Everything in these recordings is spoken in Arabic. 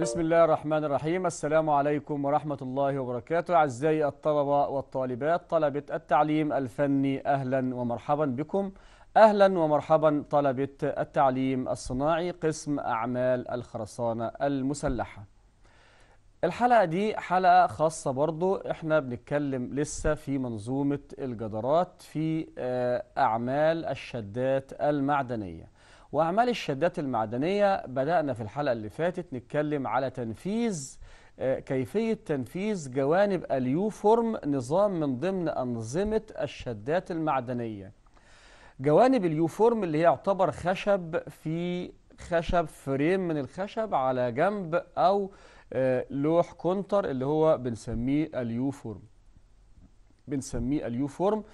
بسم الله الرحمن الرحيم السلام عليكم ورحمة الله وبركاته أعزائي الطلبة والطالبات طلبة التعليم الفني أهلا ومرحبا بكم أهلا ومرحبا طلبة التعليم الصناعي قسم أعمال الخرسانة المسلحة الحلقة دي حلقة خاصة برضو احنا بنتكلم لسه في منظومة الجدارات في آه، أعمال الشدات المعدنية وأعمال الشدات المعدنية بدأنا في الحلقة اللي فاتت نتكلم على تنفيذ آه، كيفية تنفيذ جوانب اليوفورم نظام من ضمن أنظمة الشدات المعدنية جوانب اليوفورم اللي هي يعتبر خشب في خشب فريم من الخشب على جنب أو آه، لوح كونتر اللي هو بنسميه اليوفورم بنسميه اليوفورم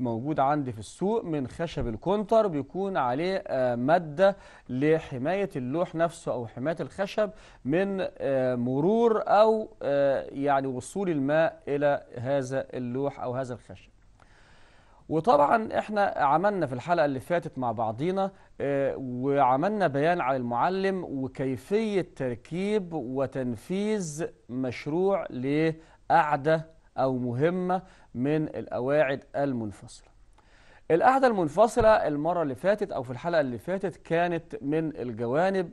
موجود عندي في السوق من خشب الكونتر بيكون عليه آه، مادة لحماية اللوح نفسه أو حماية الخشب من آه، مرور أو آه، يعني وصول الماء إلى هذا اللوح أو هذا الخشب وطبعا احنا عملنا في الحلقة اللي فاتت مع بعضينا وعملنا بيان على المعلم وكيفية تركيب وتنفيذ مشروع لقعدة أو مهمة من القواعد المنفصلة القاعدة المنفصلة المرة اللي فاتت أو في الحلقة اللي فاتت كانت من الجوانب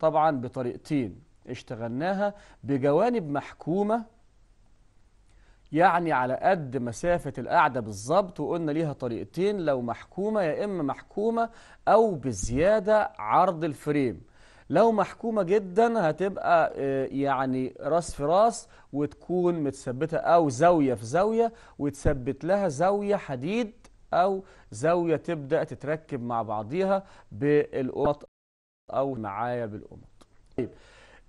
طبعا بطريقتين اشتغلناها بجوانب محكومة يعني على قد مسافة القاعدة بالظبط وقلنا ليها طريقتين لو محكومة يا إما محكومة أو بزيادة عرض الفريم لو محكومة جدا هتبقى آه، يعني راس في راس وتكون متثبتة أو زاوية في زاوية وتثبت لها زاوية حديد أو زاوية تبدأ تتركب مع بعضيها بالقمط أو معايا بالقمط طيب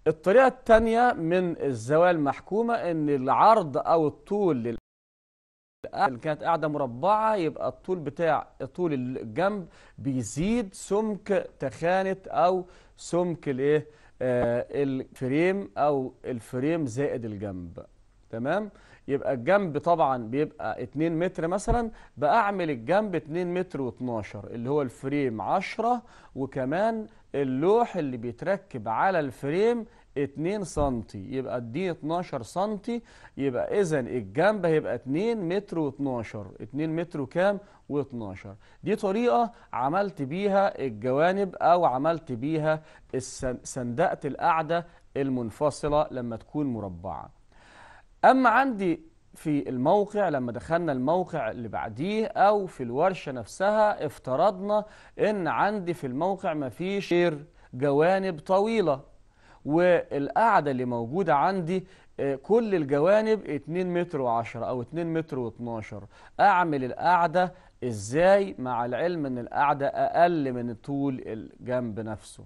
الطريقة الثانية من الزوايا المحكومة إن العرض أو الطول لل كانت قاعدة مربعة يبقى الطول بتاع طول الجنب بيزيد سمك تخانة أو سمك الايه آه الفريم أو الفريم زائد الجنب تمام يبقى الجنب طبعا بيبقى 2 متر مثلا بأعمل الجنب 2 متر و12 اللي هو الفريم 10 وكمان اللوح اللي بيتركب على الفريم 2 سم يبقى الدي 12 سم يبقى اذا الجنب هيبقى 2 متر و12 2 متر وكام و12 دي طريقة عملت بيها الجوانب او عملت بيها سندقت القاعدة المنفصلة لما تكون مربعة اما عندي في الموقع لما دخلنا الموقع اللي بعديه او في الورشة نفسها افترضنا ان عندي في الموقع مفيش غير جوانب طويلة والقعدة اللي موجودة عندي آه، كل الجوانب 2 متر و10 أو 2 متر و12 أعمل القعده إزاي مع العلم أن القعده أقل من طول الجنب نفسه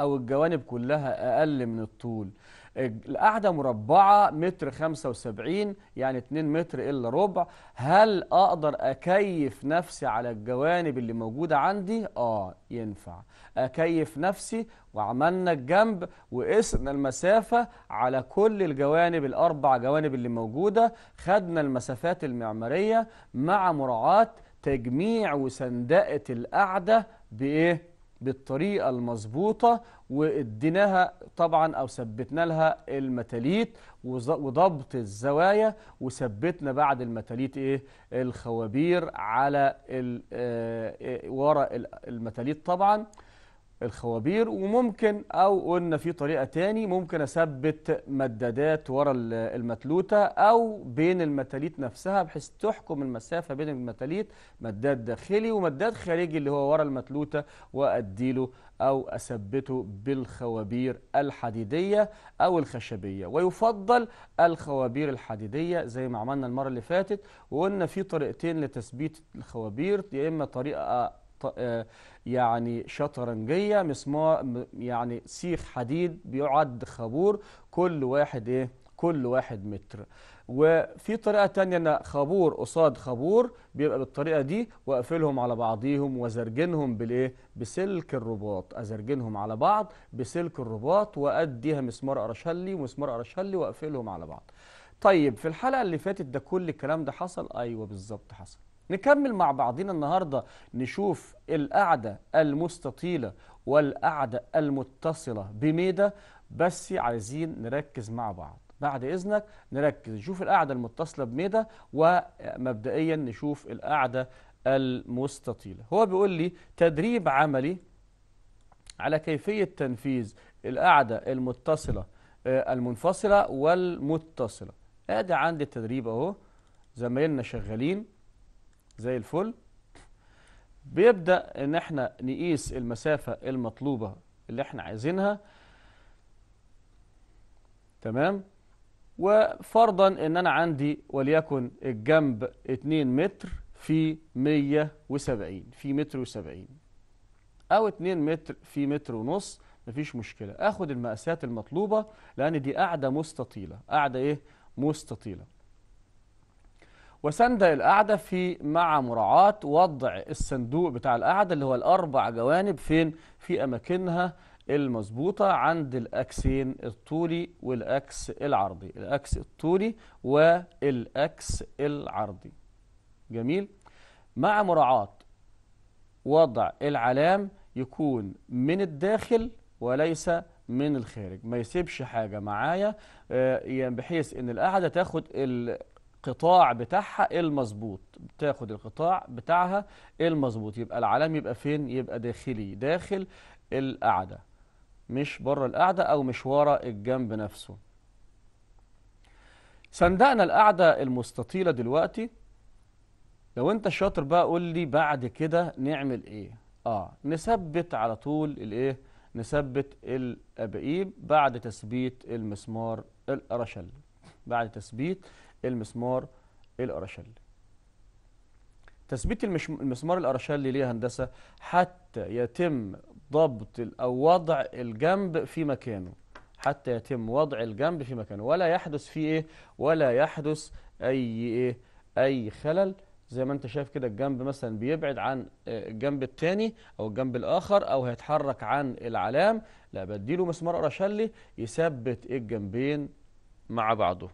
أو الجوانب كلها أقل من الطول القاعدة مربعة متر 75 يعني 2 متر إلا ربع هل أقدر أكيف نفسي على الجوانب اللي موجودة عندي؟ آه ينفع أكيف نفسي وعملنا الجنب وقسنا المسافة على كل الجوانب الأربع جوانب اللي موجودة خدنا المسافات المعمارية مع مراعاة تجميع وسندقة القاعدة بإيه؟ بالطريقة المظبوطة واديناها طبعا أو ثبتنا لها المتاليت وضبط الزوايا وثبتنا بعد المتاليت إيه الخوابير على آه، إيه، ورا المتاليت طبعا الخوابير وممكن او قلنا في طريقه تاني ممكن اثبت مدادات ورا المتلوته او بين المتاليت نفسها بحيث تحكم المسافه بين المتاليت مداد داخلي ومداد خارجي اللي هو ورا المتلوته واديله او اثبته بالخوابير الحديديه او الخشبيه ويفضل الخوابير الحديديه زي ما عملنا المره اللي فاتت وقلنا في طريقتين لتثبيت الخوابير يا اما طريقه آه، يعني شطرنجيه مسمار يعني سيخ حديد بيعد خابور كل واحد ايه كل واحد متر وفي طريقه تانية انا خابور قصاد خابور بيبقى بالطريقه دي واقفلهم على بعضيهم وازرجنهم بالايه بسلك الرباط ازرجنهم على بعض بسلك الرباط واديها مسمار قرشلي ومسمار قرشلي واقفلهم على بعض طيب في الحلقه اللي فاتت ده كل الكلام ده حصل ايوه بالظبط حصل نكمل مع بعضنا النهاردة نشوف القعدة المستطيلة والقعدة المتصلة بميدة بس عايزين نركز مع بعض بعد إذنك نركز نشوف القعدة المتصلة بميدة ومبدئيا نشوف القعدة المستطيلة هو بيقول لي تدريب عملي على كيفية تنفيذ القعدة المتصلة آه، المنفصلة والمتصلة ادي عندي التدريب اهو زمايلنا شغالين زي الفل بيبدأ ان احنا نقيس المسافة المطلوبة اللي احنا عايزينها تمام وفرضا ان انا عندي وليكن الجنب 2 متر في 170 في متر و70 او 2 متر في متر ونص مفيش مشكلة اخد المقاسات المطلوبة لان دي قاعدة مستطيلة قاعدة ايه مستطيلة وسند القعدة في مع مراعاة وضع الصندوق بتاع القعدة اللي هو الأربع جوانب فين في أماكنها المظبوطة عند الأكسين الطولي والأكس العرضي الأكس الطولي والأكس العرضي جميل مع مراعاة وضع العلام يكون من الداخل وليس من الخارج ما يسيبش حاجة معايا آه، يعني بحيث ان القاعدة تاخد القطاع بتاعها المظبوط بتاخد القطاع بتاعها المظبوط يبقى العلام يبقى فين يبقى داخلي داخل القعدة مش بره القعدة أو مش ورا الجنب نفسه صندقنا القاعدة المستطيلة دلوقتي لو انت شاطر بقى قول لي بعد كده نعمل ايه اه نثبت على طول الايه نثبت الابقيب بعد تثبيت المسمار الرشل بعد تثبيت المسمار الاراشلي تثبيت المسمار الاراشلي ليه هندسه حتى يتم ضبط او وضع الجنب في مكانه حتى يتم وضع الجنب في مكانه ولا يحدث فيه ايه ولا يحدث اي ايه اي خلل زي ما انت شايف كده الجنب مثلا بيبعد عن آه، الجنب الثاني او الجنب الاخر او هيتحرك عن العلام لا بديله مسمار اراشلي يثبت الجنبين مع بعضه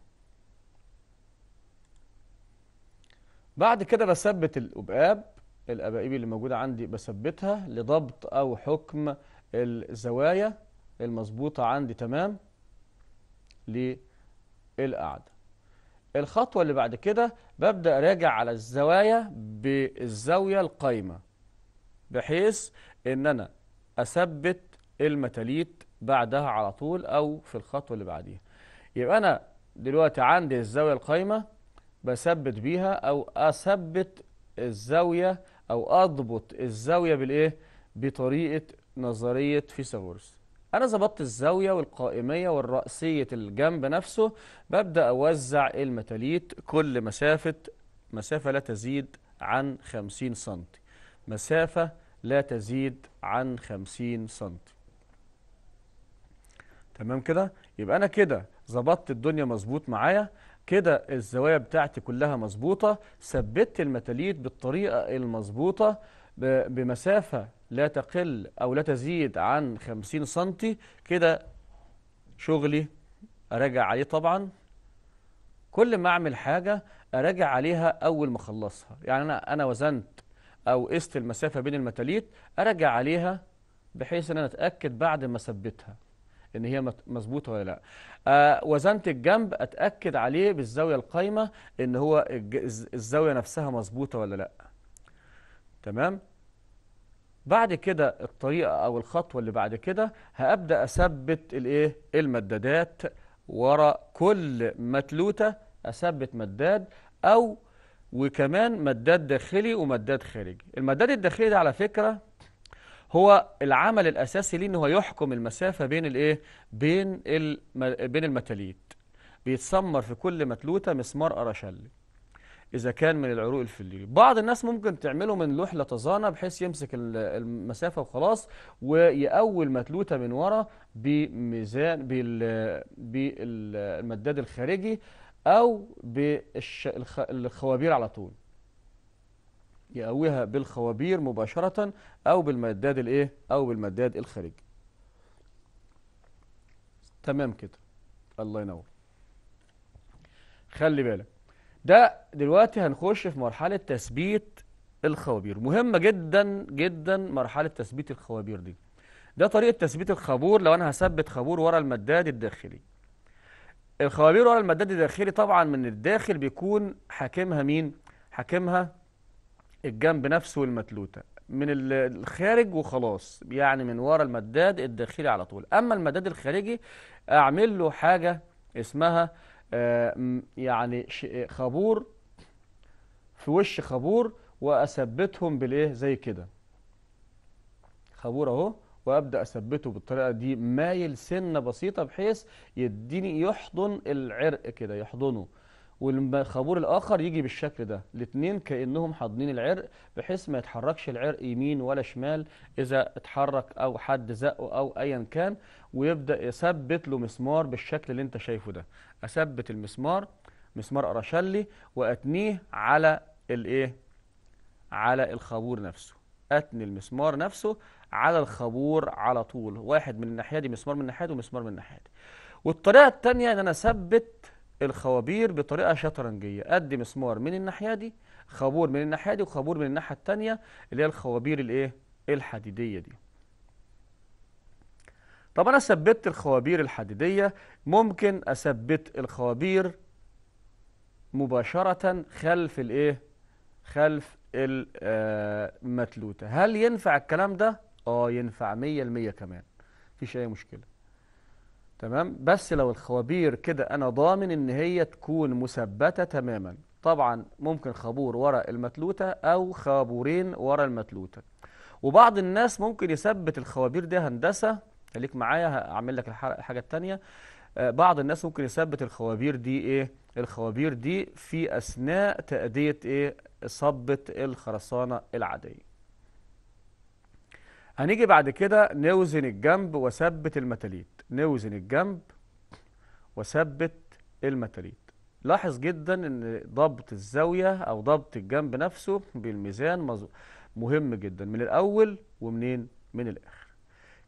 بعد كده بثبت الأبقاب الأباقيب اللي موجودة عندي بثبتها لضبط أو حكم الزوايا المظبوطة عندي تمام للقعدة الخطوة اللي بعد كده ببدأ راجع على الزوايا بالزاوية القايمة بحيث ان انا اثبت المتاليت بعدها على طول او في الخطوة اللي بعديها يبقى انا دلوقتي عندي الزاوية القايمة بثبت بيها أو أثبت الزاوية أو أضبط الزاوية بالإيه؟ بطريقة نظرية فيثاغورس أنا ظبطت الزاوية والقائمية والرأسية الجنب نفسه ببدأ أوزع المتاليت كل مسافة مسافة لا تزيد عن 50 سم مسافة لا تزيد عن 50 سم تمام كده يبقى أنا كده ظبطت الدنيا مظبوط معايا كده الزوايا بتاعتي كلها مظبوطة ثبتت المتاليت بالطريقة المظبوطة بمسافة لا تقل أو لا تزيد عن 50 سنتي كده شغلي أراجع عليه طبعا كل ما أعمل حاجة أراجع عليها أول ما أخلصها يعني أنا أنا وزنت أو قست المسافة بين المتاليت أراجع عليها بحيث إن أنا أتأكد بعد ما ثبتها ان هي مظبوطه ولا لا آه وزنت الجنب اتاكد عليه بالزاويه القايمه ان هو الزاويه نفسها مظبوطه ولا لا تمام بعد كده الطريقه او الخطوه اللي بعد كده هابدا اثبت الايه المدادات ورا كل متلوته اثبت مداد او وكمان مداد داخلي ومداد خارجي المداد الداخلي ده على فكره هو العمل الاساسي ليه ان هو يحكم المسافه بين الايه بين بين المتاليت بيتسمر في كل متلوته مسمار اراشلي اذا كان من العروق الفلية بعض الناس ممكن تعمله من لوح لطزانه بحيث يمسك المسافه وخلاص ويقول متلوته من ورا بميزان بالمداد الخارجي او بالخوابير على طول يقويها بالخوابير مباشرة أو بالمداد الإيه أو بالمداد الخارجي تمام كده الله ينور خلي بالك ده دلوقتي هنخش في مرحلة تثبيت الخوابير مهمة جدا جدا مرحلة تثبيت الخوابير دي ده طريقة تثبيت الخابور لو أنا هثبت خابور ورا المداد الداخلي الخوابير ورا المداد الداخلي طبعا من الداخل بيكون حاكمها مين؟ حاكمها الجنب نفسه والمتلوته من الخارج وخلاص يعني من ورا المداد الداخلي على طول اما المداد الخارجي اعمل له حاجه اسمها آه، يعني خابور في وش خابور واثبتهم بالايه زي كده خابور اهو وابدا اثبته بالطريقه دي مايل سنه بسيطه بحيث يديني يحضن العرق كده يحضنه والخابور الاخر يجي بالشكل ده الاثنين كانهم حاضنين العرق بحيث ما يتحركش العرق يمين ولا شمال اذا اتحرك او حد زقه او ايا كان ويبدا يثبت له مسمار بالشكل اللي انت شايفه ده اثبت المسمار مسمار قرشلي واتنيه على الايه على الخابور نفسه اتني المسمار نفسه على الخابور على طول واحد من الناحيه دي مسمار من الناحيه دي ومسمار من الناحيه دي والطريقه الثانيه ان انا اثبت الخوابير بطريقه شطرنجيه قد مسمار من الناحيه دي خابور من الناحيه دي وخابور من الناحيه الثانيه اللي هي الخوابير الايه الحديديه دي طب انا ثبتت الخوابير الحديديه ممكن اثبت الخوابير مباشره خلف الايه خلف المتلوته آه، هل ينفع الكلام ده اه ينفع 100% كمان مفيش اي مشكله تمام بس لو الخوابير كده انا ضامن ان هي تكون مثبته تماما طبعا ممكن خابور ورا المتلوته او خابورين ورا المتلوته وبعض الناس ممكن يثبت الخوابير دي هندسه خليك معايا هعمل لك الحاجه الثانيه آه، بعض الناس ممكن يثبت الخوابير دي ايه الخوابير دي في اثناء تاديه ايه صبه الخرسانه العاديه هنيجي بعد كده نوزن الجنب وثبت المتاليت نوزن الجنب وثبت المتاليت لاحظ جدا ان ضبط الزاوية او ضبط الجنب نفسه بالميزان مهم جدا من الاول ومنين من الاخر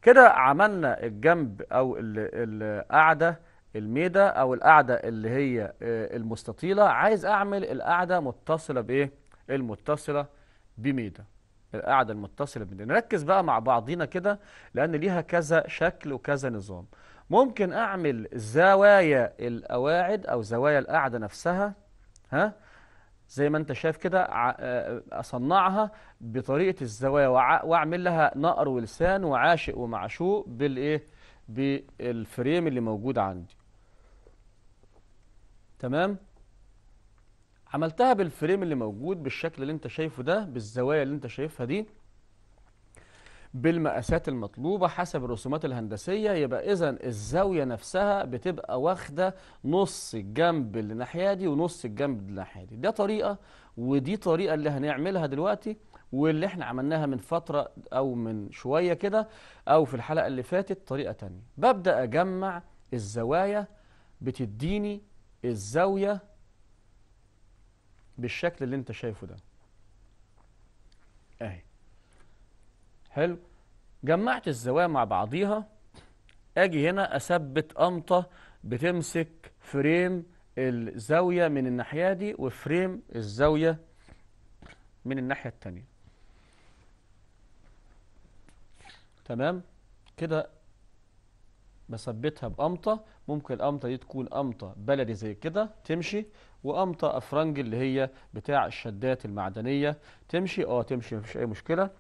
كده عملنا الجنب او القاعدة الميدة او القاعدة اللي هي آه، المستطيلة عايز اعمل القاعدة متصلة بايه المتصلة بميدة القاعدة المتصلة بينا نركز بقى مع بعضينا كده لأن ليها كذا شكل وكذا نظام ممكن أعمل زوايا القواعد أو زوايا القاعدة نفسها ها زي ما أنت شايف كده آه، أصنعها بطريقة الزوايا وأعمل لها نقر ولسان وعاشق ومعشوق بالإيه بالفريم اللي موجود عندي تمام؟ عملتها بالفريم اللي موجود بالشكل اللي انت شايفه ده بالزوايا اللي انت شايفها دي بالمقاسات المطلوبة حسب الرسومات الهندسية يبقى إذا الزاوية نفسها بتبقى واخدة نص الجنب اللي ناحية دي ونص الجنب اللي ناحية دي ده طريقة ودي طريقة اللي هنعملها دلوقتي واللي احنا عملناها من فترة أو من شوية كده أو في الحلقة اللي فاتت طريقة تانية ببدأ أجمع الزوايا بتديني الزاوية بالشكل اللي انت شايفه ده اهي حلو جمعت الزوايا مع بعضيها اجي هنا اثبت امطه بتمسك فريم الزاويه من الناحيه دي وفريم الزاويه من الناحيه الثانيه تمام كده بثبتها بامطه ممكن الامطه دي تكون امطه بلدي زي كده تمشي وامطى افرنج اللي هي بتاع الشدات المعدنيه تمشي اه تمشي مفيش اي مشكله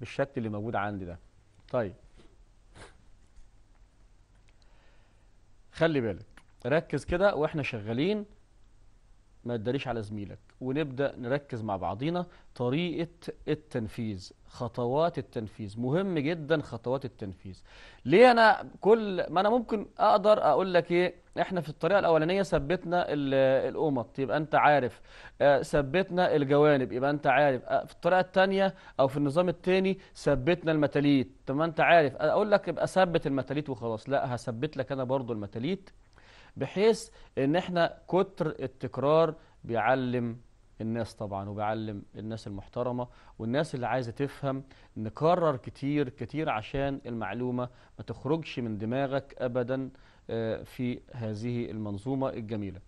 بالشكل اللي موجود عندي ده طيب خلي بالك ركز كده واحنا شغالين ما تداريش على زميلك ونبدأ نركز مع بعضينا طريقة التنفيذ خطوات التنفيذ مهم جدا خطوات التنفيذ ليه أنا كل ما أنا ممكن أقدر أقول لك إيه إحنا في الطريقة الأولانية ثبتنا القمط يبقى أنت عارف آه، ثبتنا الجوانب يبقى أنت عارف آه، في الطريقة الثانية أو في النظام الثاني ثبتنا المتاليت طب ما أنت عارف أقول لك ابقى ثبت المتاليت وخلاص لا هثبت لك أنا برضو المتاليت بحيث ان احنا كتر التكرار بيعلم الناس طبعا وبيعلم الناس المحترمة والناس اللي عايزة تفهم نكرر كتير كتير عشان المعلومة ما تخرجش من دماغك أبدا آه، في هذه المنظومة الجميلة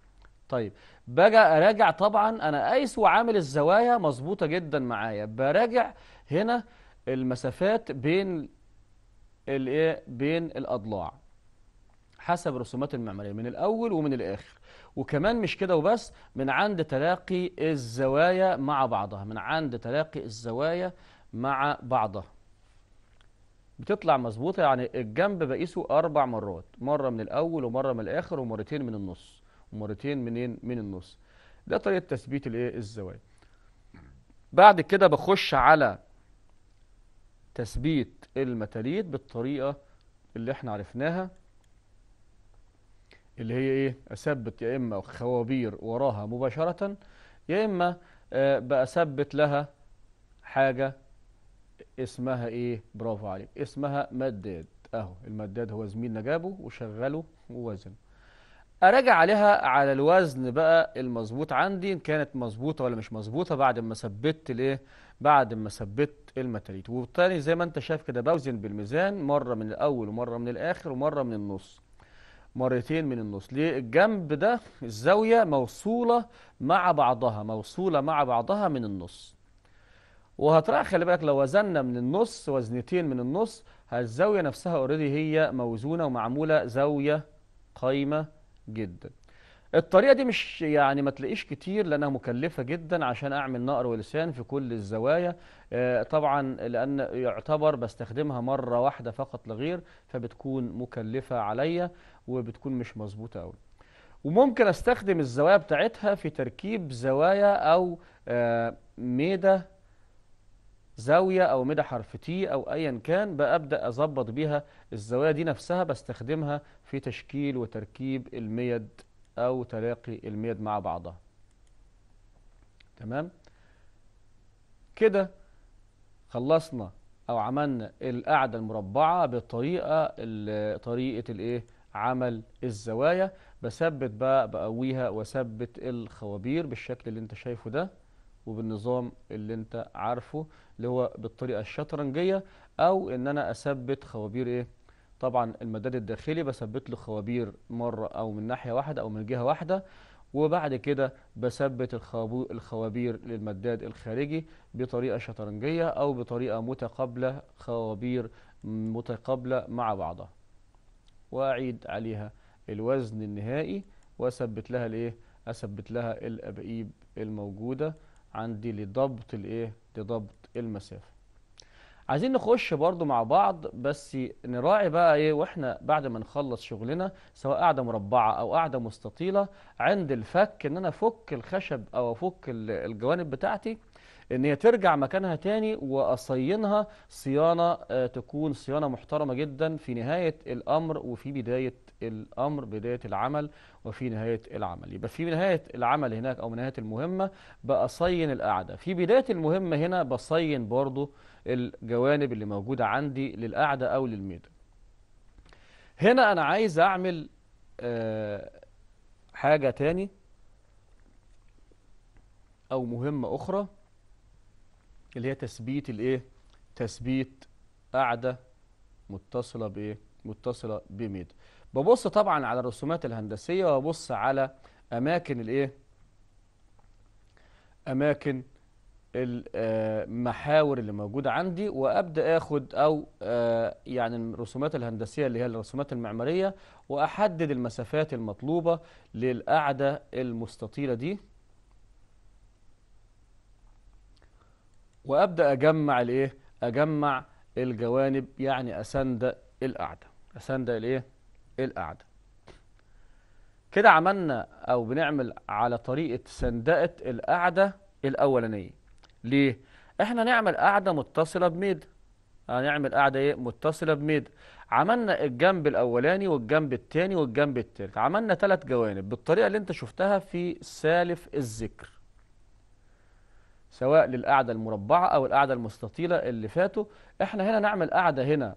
طيب بقى اراجع طبعا انا قايس وعامل الزوايا مظبوطه جدا معايا براجع هنا المسافات بين الايه بين الاضلاع حسب رسومات المعمارية من الأول ومن الآخر وكمان مش كده وبس من عند تلاقي الزوايا مع بعضها من عند تلاقي الزوايا مع بعضها بتطلع مظبوطة يعني الجنب بقيسه أربع مرات مرة من الأول ومرة من الآخر ومرتين من النص ومرتين منين من النص ده طريقة تثبيت الايه الزوايا بعد كده بخش على تثبيت المتاليد بالطريقة اللي احنا عرفناها اللي هي ايه اثبت يا اما خوابير وراها مباشره يا اما آه، بثبت لها حاجه اسمها ايه برافو عليك اسمها مداد اهو المداد هو زميلنا جابه وشغله ووزنه اراجع عليها على الوزن بقى المظبوط عندي ان كانت مظبوطه ولا مش مظبوطه بعد ما ثبت الايه بعد ما ثبت الماتريت وبالتالي زي ما انت شايف كده بوزن بالميزان مره من الاول ومره من الاخر ومره من النص مرتين من النص ليه الجنب ده الزاوية موصولة مع بعضها موصولة مع بعضها من النص وهتراجع خلي بالك لو وزننا من النص وزنتين من النص الزاوية نفسها اوريدي هي موزونة ومعمولة زاوية قايمة جدا الطريقة دي مش يعني ما تلاقيش كتير لأنها مكلفة جدا عشان أعمل نقر ولسان في كل الزوايا آه، طبعا لأن يعتبر بستخدمها مرة واحدة فقط لغير فبتكون مكلفة عليا وبتكون مش مظبوطة قوي وممكن أستخدم الزوايا بتاعتها في تركيب زوايا أو آه، ميدا زاوية أو مدى حرف تي أو أيا كان بأبدأ أظبط بيها الزوايا دي نفسها بستخدمها في تشكيل وتركيب الميد أو تلاقي الميد مع بعضها تمام كده خلصنا أو عملنا القاعدة المربعة بالطريقة طريقة الإيه عمل الزوايا بثبت بقى بقويها وثبت الخوابير بالشكل اللي انت شايفه ده وبالنظام اللي انت عارفه اللي هو بالطريقه الشطرنجيه او ان انا اثبت خوابير ايه طبعا المداد الداخلي بثبت له خوابير مره او من ناحيه واحده او من جهه واحده وبعد كده بثبت الخوابير للمداد الخارجي بطريقه شطرنجيه او بطريقه متقابله خوابير متقابله مع بعضها واعيد عليها الوزن النهائي واثبت لها الايه اثبت لها الابئيب الموجوده عندي لضبط الايه لضبط المسافه عايزين نخش برضو مع بعض بس نراعي بقى ايه واحنا بعد ما نخلص شغلنا سواء قاعده مربعه او قاعده مستطيله عند الفك ان انا افك الخشب او افك الجوانب بتاعتي ان هي ترجع مكانها تاني واصينها صيانه آه، تكون صيانه محترمه جدا في نهايه الامر وفي بدايه الامر بدايه العمل وفي نهايه العمل يبقى في نهايه العمل هناك او نهايه المهمه بصين القاعده في بدايه المهمه هنا بصين برضو الجوانب اللي موجودة عندي للقعدة أو للميدة هنا أنا عايز أعمل آه، حاجة تاني أو مهمة أخرى اللي هي تثبيت الإيه؟ تثبيت قاعدة متصلة بإيه؟ متصلة بميد ببص طبعا على الرسومات الهندسية وببص على أماكن الإيه؟ أماكن المحاور آه، اللي موجودة عندي وأبدأ أخد أو آه، يعني الرسومات الهندسية اللي هي الرسومات المعمارية وأحدد المسافات المطلوبة للقاعدة المستطيلة دي وأبدأ أجمع الإيه؟ أجمع الجوانب يعني اسند القاعدة اسند الإيه؟ القاعدة كده عملنا أو بنعمل على طريقة سندقة القاعدة الأولانية ليه احنا نعمل قاعده متصله بميد هنعمل آه، قاعده ايه متصله بميد عملنا الجنب الاولاني والجنب الثاني والجنب الثالث عملنا ثلاث جوانب بالطريقه اللي انت شفتها في سالف الذكر سواء للقاعده المربعه او القاعده المستطيله اللي فاتوا احنا هنا نعمل قاعده هنا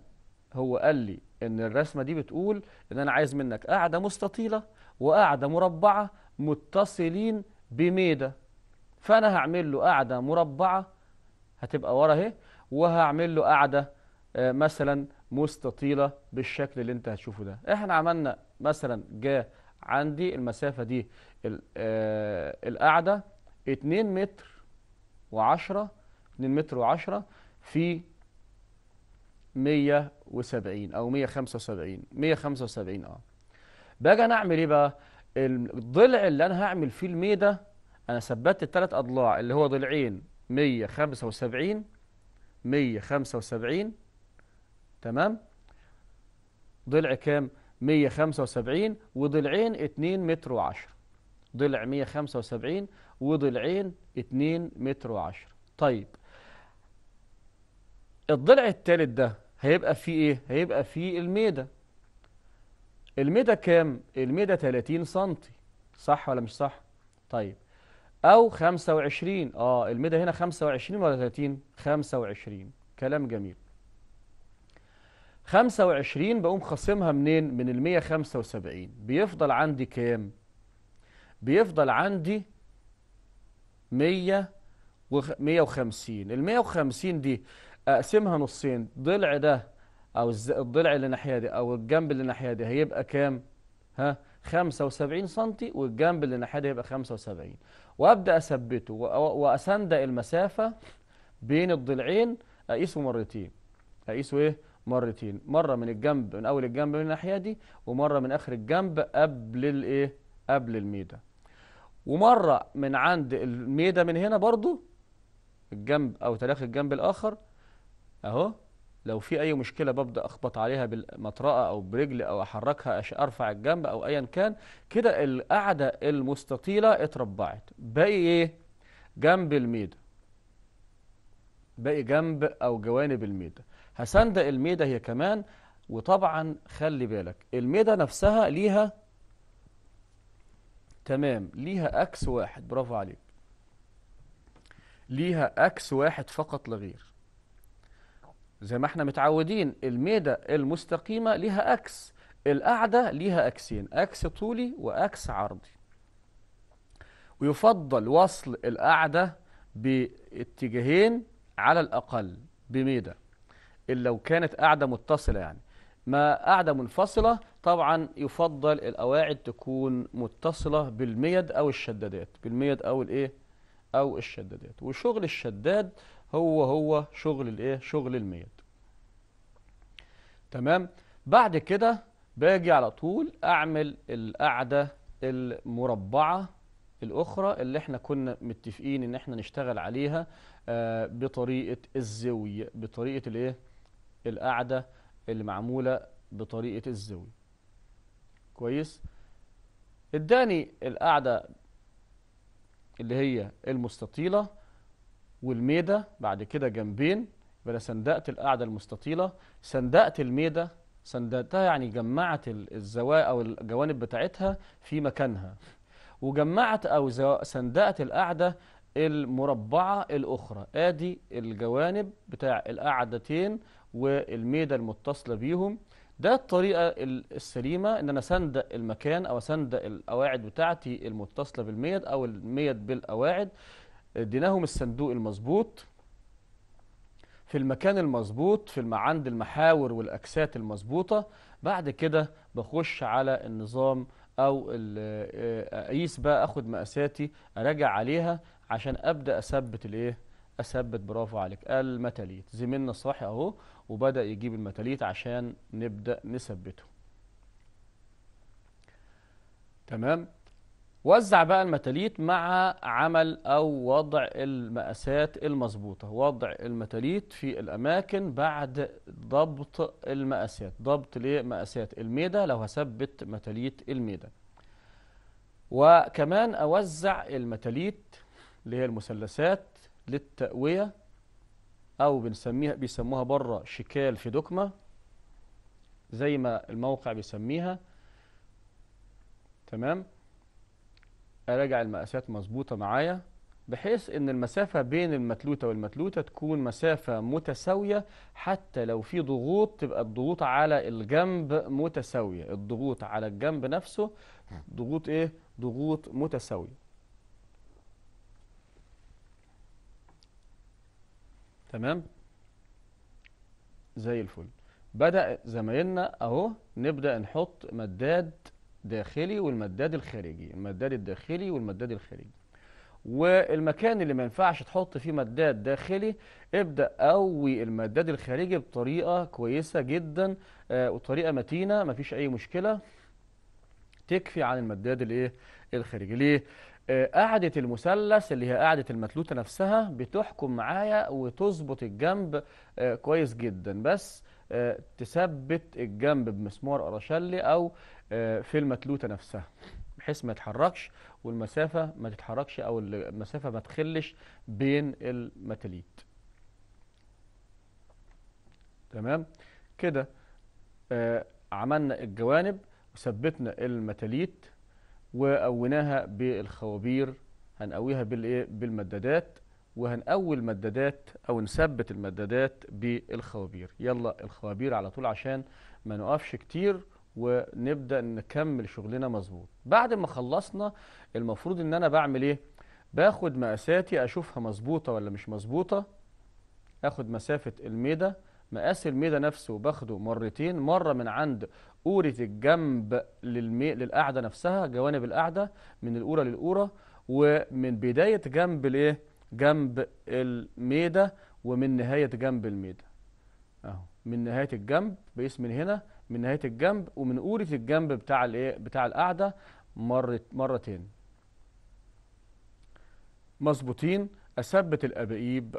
هو قال لي ان الرسمه دي بتقول ان انا عايز منك قاعده مستطيله وقاعده مربعه متصلين بميده فأنا هعمل له قاعدة مربعة هتبقى ورا اهي وهعمل له قاعدة آه، مثلا مستطيلة بالشكل اللي انت هتشوفه ده احنا عملنا مثلا جا عندي المسافة دي آه، القاعدة 2 متر و10 2 متر و10 في 170 او 175 175 اه باجي انا اعمل ايه بقى الضلع اللي انا هعمل فيه ده أنا ثبتت الثلاث أضلاع اللي هو ضلعين 175 175 تمام ضلع كام 175 وضلعين 2 متر و10 ضلع 175 وضلعين 2 متر و10 طيب الضلع الثالث ده هيبقى فيه ايه هيبقى فيه الميدة الميدة كام الميدة 30 سم صح ولا مش صح طيب أو 25 آه المدى هنا 25 ولا 30 25 كلام جميل 25 بقوم خصمها منين من ال 175 بيفضل عندي كام بيفضل عندي 100 150 ال 150 دي اقسمها نصين ضلع ده او الضلع اللي ناحيه دي او الجنب اللي ناحيه دي هيبقى كام ها 75 سم والجنب اللي ناحيه دي هيبقى 75 وأبدأ أثبته وأسندق المسافة بين الضلعين أقيسه مرتين أقيسه إيه؟ مرتين مرة من الجنب من أول الجنب من الناحية دي ومرة من آخر الجنب قبل الإيه قبل الميدة ومرة من عند الميدة من هنا برضو الجنب أو تلاخي الجنب الآخر أهو لو في اي مشكله ببدا اخبط عليها بالمطرقه او برجل او احركها ارفع الجنب او ايا كان كده القاعده المستطيله اتربعت باقي ايه جنب الميده باقي جنب او جوانب الميده هسندق الميده هي كمان وطبعا خلي بالك الميده نفسها ليها تمام ليها اكس واحد برافو عليك ليها اكس واحد فقط لا غير زي ما احنا متعودين الميدة المستقيمة لها أكس القاعدة ليها أكسين أكس طولي وأكس عرضي ويفضل وصل القاعدة باتجاهين على الأقل بميدة إلا لو كانت قاعدة متصلة يعني ما قاعدة منفصلة طبعا يفضل القواعد تكون متصلة بالميد أو الشدادات بالميد أو الإيه أو الشدادات وشغل الشداد هو هو شغل الايه شغل الميد تمام بعد كده باجي على طول اعمل القعده المربعه الاخرى اللي احنا كنا متفقين ان احنا نشتغل عليها آه بطريقه الزوي بطريقه الايه القعده اللي معموله بطريقه الزوي كويس اداني القعده اللي هي المستطيله والميدة بعد كده جنبين يبقى سندقت القاعدة المستطيلة سندقت الميدة سندقتها يعني جمعت الزوايا أو الجوانب بتاعتها في مكانها وجمعت أو سندقت القاعدة المربعة الأخرى آدي الجوانب بتاع القاعدتين والميدة المتصلة بيهم ده الطريقة السليمة إن أنا سندق المكان أو سندق القواعد بتاعتي المتصلة بالميد أو الميد بالقواعد اديناهم الصندوق المظبوط في المكان المظبوط في عند المحاور والاكسات المظبوطه بعد كده بخش على النظام او آه، اقيس بقى اخد مقاساتي اراجع عليها عشان ابدا اثبت الايه اثبت برافو عليك المتاليت زميلنا الصاحي اهو وبدا يجيب المتاليت عشان نبدا نثبته تمام وزع بقى المتاليت مع عمل أو وضع المقاسات المظبوطة وضع المتاليت في الأماكن بعد ضبط المقاسات ضبط لمقاسات الميدة لو هثبت متاليت الميدة وكمان أوزع المتاليت اللي هي المثلثات للتقوية أو بنسميها بيسموها بره شكال في دكمة زي ما الموقع بيسميها تمام اراجع المقاسات مظبوطه معايا بحيث ان المسافه بين المتلوته والمتلوته تكون مسافه متساويه حتى لو في ضغوط تبقى الضغوط على الجنب متساويه الضغوط على الجنب نفسه ضغوط ايه ضغوط متساويه تمام زي الفل بدأ زمايلنا اهو نبدأ نحط مداد داخلي والمداد الخارجي المداد الداخلي والمداد الخارجي والمكان اللي ما ينفعش تحط فيه مداد داخلي ابدا قوي المداد الخارجي بطريقه كويسه جدا آه، وطريقه متينه ما فيش اي مشكله تكفي عن المداد الايه الخارجي ليه آه، قاعده المثلث اللي هي قاعده المتلوته نفسها بتحكم معايا وتظبط الجنب آه، كويس جدا بس تثبت الجنب بمسمار اراشلي او في المتلوته نفسها بحيث ما يتحركش والمسافه ما تتحركش او المسافه ما تخلش بين المتاليت تمام كده آه، عملنا الجوانب وثبتنا المتاليت وقوناها بالخوابير هنقويها بالايه بالمدادات وهنقوي المدادات او نثبت المدادات بالخوابير يلا الخوابير على طول عشان ما نقفش كتير ونبدا نكمل شغلنا مظبوط بعد ما خلصنا المفروض ان انا بعمل ايه باخد مقاساتي اشوفها مظبوطه ولا مش مظبوطه اخد مسافه الميده مقاس الميده نفسه باخده مرتين مره من عند قوره الجنب للمي... للقاعده نفسها جوانب القاعده من القوره للقوره ومن بدايه جنب الايه جنب الميده ومن نهايه جنب الميده اهو من نهايه الجنب بقيس من هنا من نهايه الجنب ومن قوره الجنب بتاع الايه بتاع القاعده مره مرتين مظبوطين اثبت الاباقيب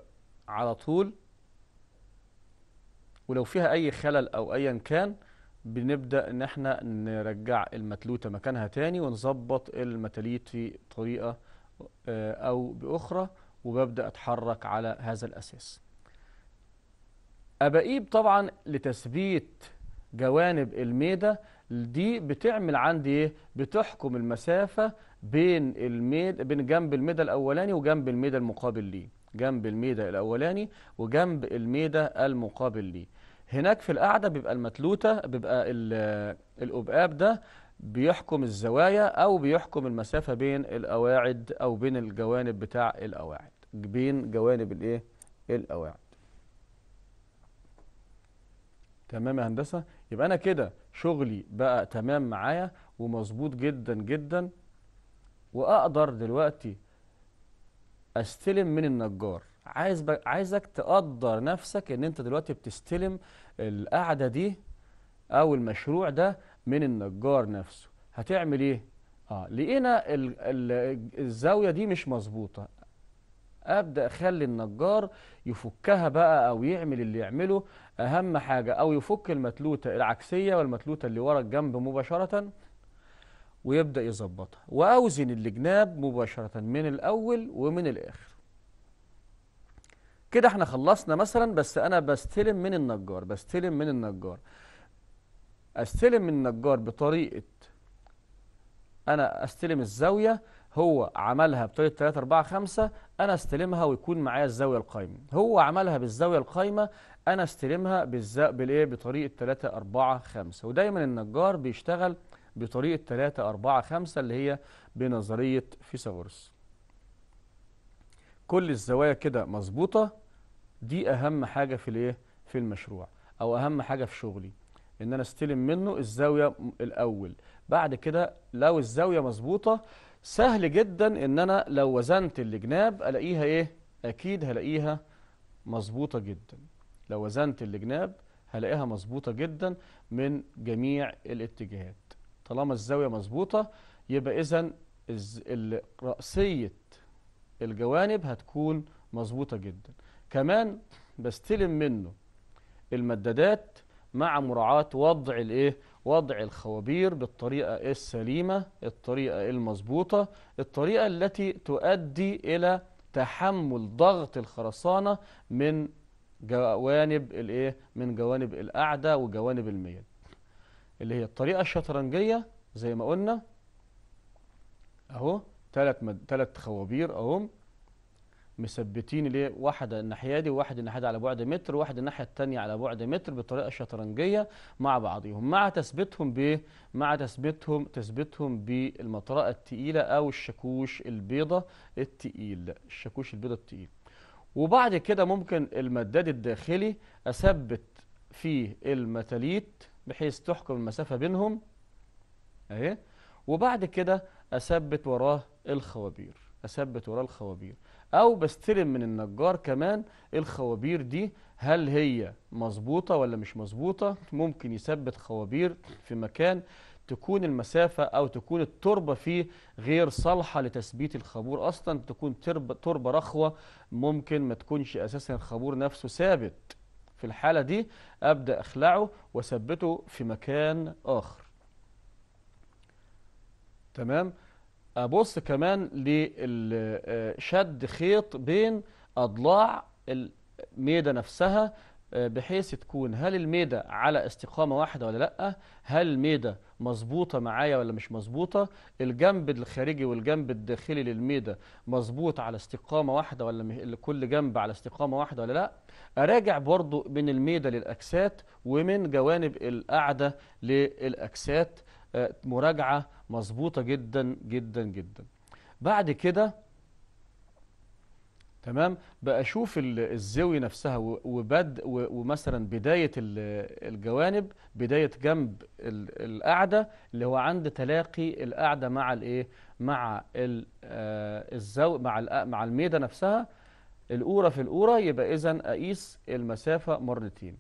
على طول ولو فيها اي خلل او ايا كان بنبدا ان احنا نرجع المتلوته مكانها تاني ونظبط المتاليت في طريقه آه، او باخرى وببدا اتحرك على هذا الاساس اباقيب طبعا لتثبيت جوانب الميدة دي بتعمل عندي ايه بتحكم المسافة بين الميد بين جنب الميدة الاولاني وجنب الميدة المقابل ليه جنب الميدة الاولاني وجنب الميدة المقابل ليه هناك في القاعدة بيبقى المتلوتة بيبقى الأبقاب ده بيحكم الزوايا أو بيحكم المسافة بين القواعد أو بين الجوانب بتاع القواعد بين جوانب الإيه؟ القواعد تمام يا هندسة يبقى أنا كده شغلي بقى تمام معايا ومظبوط جدا جدا وأقدر دلوقتي أستلم من النجار عايز ب... عايزك تقدر نفسك إن أنت دلوقتي بتستلم القعدة دي أو المشروع ده من النجار نفسه هتعمل إيه؟ آه لقينا ال... ال... الزاوية دي مش مظبوطة ابدا اخلي النجار يفكها بقى او يعمل اللي يعمله اهم حاجه او يفك المتلوته العكسيه والمتلوته اللي ورا الجنب مباشره ويبدا يظبطها واوزن الجناب مباشره من الاول ومن الاخر كده احنا خلصنا مثلا بس انا بستلم من النجار بستلم من النجار استلم من النجار بطريقه انا استلم الزاويه هو عملها بطريقه 3 4 5 انا استلمها ويكون معايا الزاويه القايمه هو عملها بالزاويه القايمه انا استلمها بالزق بالايه بطريقه 3 4 5 ودايما النجار بيشتغل بطريقه 3 4 5 اللي هي بنظريه فيثاغورس كل الزوايا كده مظبوطه دي اهم حاجه في الايه في المشروع او اهم حاجه في شغلي ان انا استلم منه الزاويه الاول بعد كده لو الزاويه مظبوطه سهل جدا ان انا لو وزنت الجناب الاقيها ايه اكيد هلاقيها مظبوطه جدا لو وزنت الجناب هلاقيها مظبوطة جدا من جميع الاتجاهات طالما الزاوية مظبوطة يبقى إذا رأسية الجوانب هتكون مظبوطة جدا كمان بستلم منه المدادات مع مراعاة وضع الايه وضع الخوابير بالطريقة السليمة الطريقة المظبوطة الطريقة التي تؤدي إلى تحمل ضغط الخرسانة من جوانب الايه من جوانب القعده وجوانب الميل اللي هي الطريقه الشطرنجيه زي ما قلنا اهو ثلاث مد... ثلاث خوابير اهم مثبتين ليه واحده الناحيه دي وواحد الناحيه دي على بعد متر وواحد الناحيه الثانيه على بعد متر بطريقه شطرنجيه مع بعضهم مع تثبيتهم بايه مع تثبيتهم تثبيتهم بالمطرقه الثقيله او الشاكوش البيضه الثقيل الشاكوش البيضه الثقيل وبعد كده ممكن المداد الداخلي أثبت فيه المتاليت بحيث تحكم المسافة بينهم أهي وبعد كده أثبت وراه الخوابير أثبت وراه الخوابير أو بستلم من النجار كمان الخوابير دي هل هي مظبوطة ولا مش مظبوطة ممكن يثبت خوابير في مكان تكون المسافة أو تكون التربة فيه غير صالحة لتثبيت الخبور أصلا تكون تربة, تربة رخوة ممكن ما تكونش أساسا الخبور نفسه ثابت في الحالة دي أبدأ أخلعه وأثبته في مكان آخر تمام أبص كمان لشد آه، خيط بين أضلاع الميدة نفسها آه، بحيث تكون هل الميدة على استقامة واحدة ولا لأ هل الميدة مظبوطة معايا ولا مش مظبوطة الجنب الخارجي والجنب الداخلي للميدة مظبوط على استقامة واحدة ولا كل جنب على استقامة واحدة ولا لأ أراجع برضو من الميدة للأكسات ومن جوانب القاعدة للأكسات آه، مراجعة مظبوطة جدا جدا جدا بعد كده تمام بشوف الزاويه نفسها وبدء ومثلا بدايه الجوانب بدايه جنب القاعده اللي هو عند تلاقي القاعده مع الايه مع آه، الزاويه مع مع الميده نفسها الأورة في الأورة يبقى إذا أقيس المسافة مرتين